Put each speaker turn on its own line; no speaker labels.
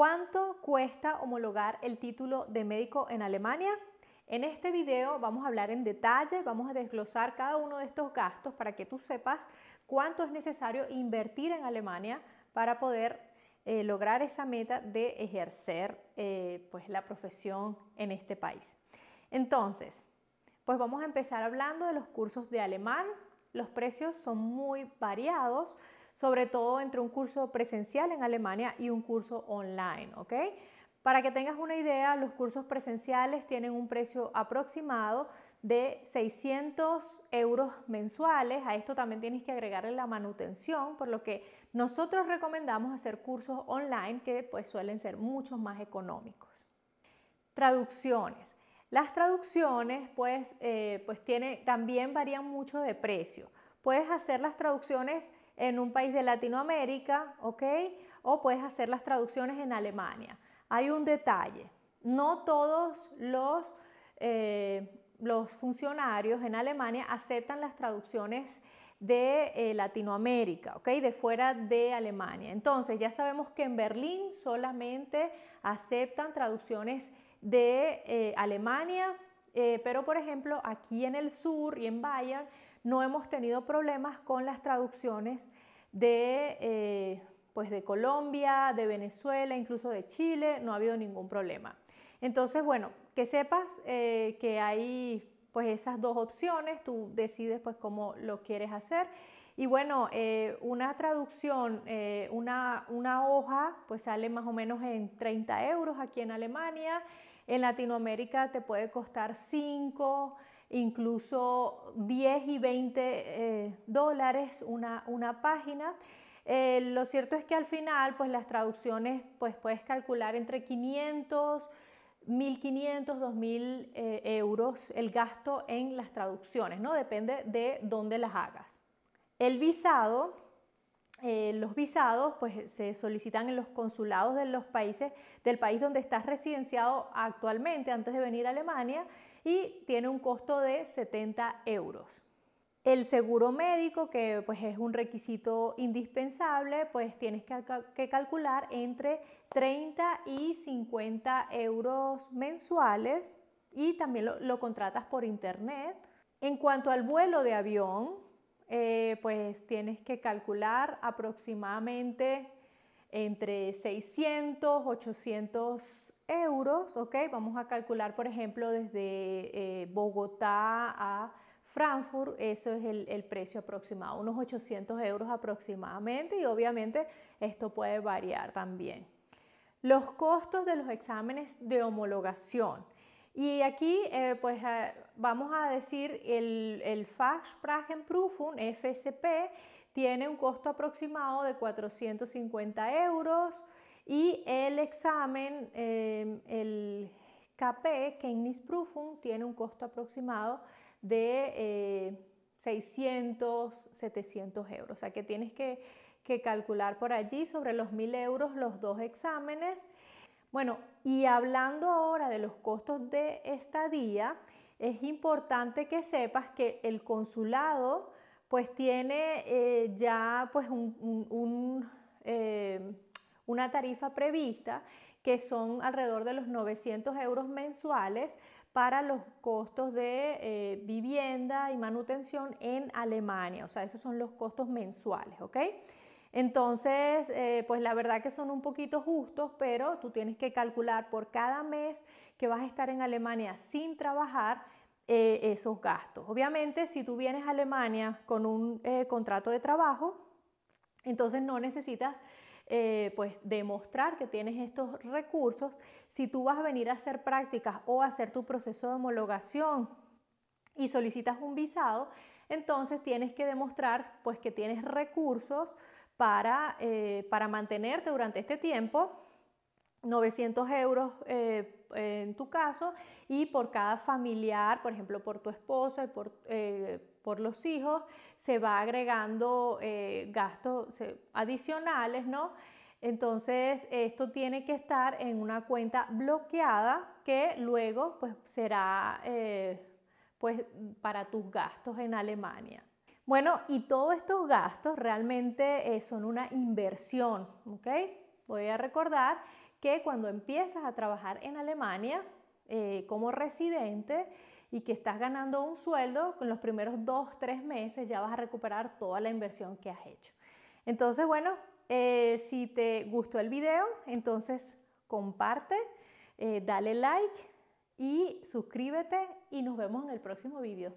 ¿Cuánto cuesta homologar el título de médico en Alemania? En este video vamos a hablar en detalle, vamos a desglosar cada uno de estos gastos para que tú sepas cuánto es necesario invertir en Alemania para poder eh, lograr esa meta de ejercer eh, pues, la profesión en este país. Entonces, pues vamos a empezar hablando de los cursos de alemán. Los precios son muy variados, sobre todo entre un curso presencial en Alemania y un curso online, Para que tengas una idea, los cursos presenciales tienen un precio aproximado de 600 euros mensuales. A esto también tienes que agregarle la manutención, por lo que nosotros recomendamos hacer cursos online que pues suelen ser mucho más económicos. Traducciones. Las traducciones pues, eh, pues también varían mucho de precio. Puedes hacer las traducciones en un país de Latinoamérica, ¿ok? O puedes hacer las traducciones en Alemania. Hay un detalle, no todos los, eh, funcionarios en Alemania aceptan las traducciones de eh, Latinoamérica, ¿ok? De fuera de Alemania. Entonces ya sabemos que en Berlín solamente aceptan traducciones de eh, Alemania, pero por ejemplo aquí en el sur y en Bayern no hemos tenido problemas con las traducciones de, eh, pues de Colombia, de Venezuela, incluso de Chile, no ha habido ningún problema. Entonces, bueno, que sepas eh, que hay pues esas dos opciones, tú decides pues cómo lo quieres hacer. Y bueno, eh, una traducción, una, una, hoja, pues sale más o menos en 30 euros aquí en Alemania. En Latinoamérica te puede costar 5, incluso 10 y 20 eh, dólares una, página. Eh, lo cierto es que al final, pues las traducciones, pues puedes calcular entre 500, 1.500, 2.000 euros el gasto en las traducciones, ¿no? Depende de dónde las hagas. El visado eh, los visados pues, eh, se solicitan en los consulados de los países, del país donde estás residenciado actualmente antes de venir a Alemania y tiene un costo de 70 euros. El seguro médico, que pues, es un requisito indispensable, pues tienes que, calcular entre 30 y 50 euros mensuales y también lo contratas por internet. En cuanto al vuelo de avión, eh, pues tienes que calcular aproximadamente entre 600, 800 euros, ¿ok? Vamos a calcular, por ejemplo, desde eh, Bogotá a Frankfurt, eso es el, precio aproximado, unos 800 euros aproximadamente y obviamente esto puede variar también. Los costos de los exámenes de homologación. Y aquí eh, pues eh, vamos a decir el, el Fachsprachenprüfung, FSP, tiene un costo aproximado de 450 euros y el examen, eh, el KP, Kennisprüfung, tiene un costo aproximado de 600, 700 euros. O sea que tienes que, que calcular por allí sobre los 1000 euros los dos exámenes bueno, y hablando ahora de los costos de estadía, es importante que sepas que el consulado pues tiene eh, ya pues eh, una tarifa prevista que son alrededor de los 900 euros mensuales para los costos de eh, vivienda y manutención en Alemania. O sea, esos son los costos mensuales, ¿ok? Entonces, eh, pues la verdad que son un poquito justos, pero tú tienes que calcular por cada mes que vas a estar en Alemania sin trabajar eh, esos gastos. Obviamente, si tú vienes a Alemania con un eh, contrato de trabajo, entonces no necesitas pues demostrar que tienes estos recursos. Si tú vas a venir a hacer prácticas o a hacer tu proceso de homologación y solicitas un visado, entonces tienes que demostrar pues que tienes recursos eh, para, mantenerte durante este tiempo, 900 euros eh, en tu caso, y por cada familiar, por ejemplo, por tu esposa y por, eh, por los hijos, se va agregando gastos adicionales, ¿no? Entonces, esto tiene que estar en una cuenta bloqueada que luego pues, será pues, para tus gastos en Alemania. Bueno, y todos estos gastos realmente eh, son una inversión, ¿ok? Voy a recordar que cuando empiezas a trabajar en Alemania eh, como residente y que estás ganando un sueldo, con los primeros dos, tres meses ya vas a recuperar toda la inversión que has hecho. Entonces, bueno, eh, si te gustó el video, entonces comparte, dale like y suscríbete y nos vemos en el próximo video.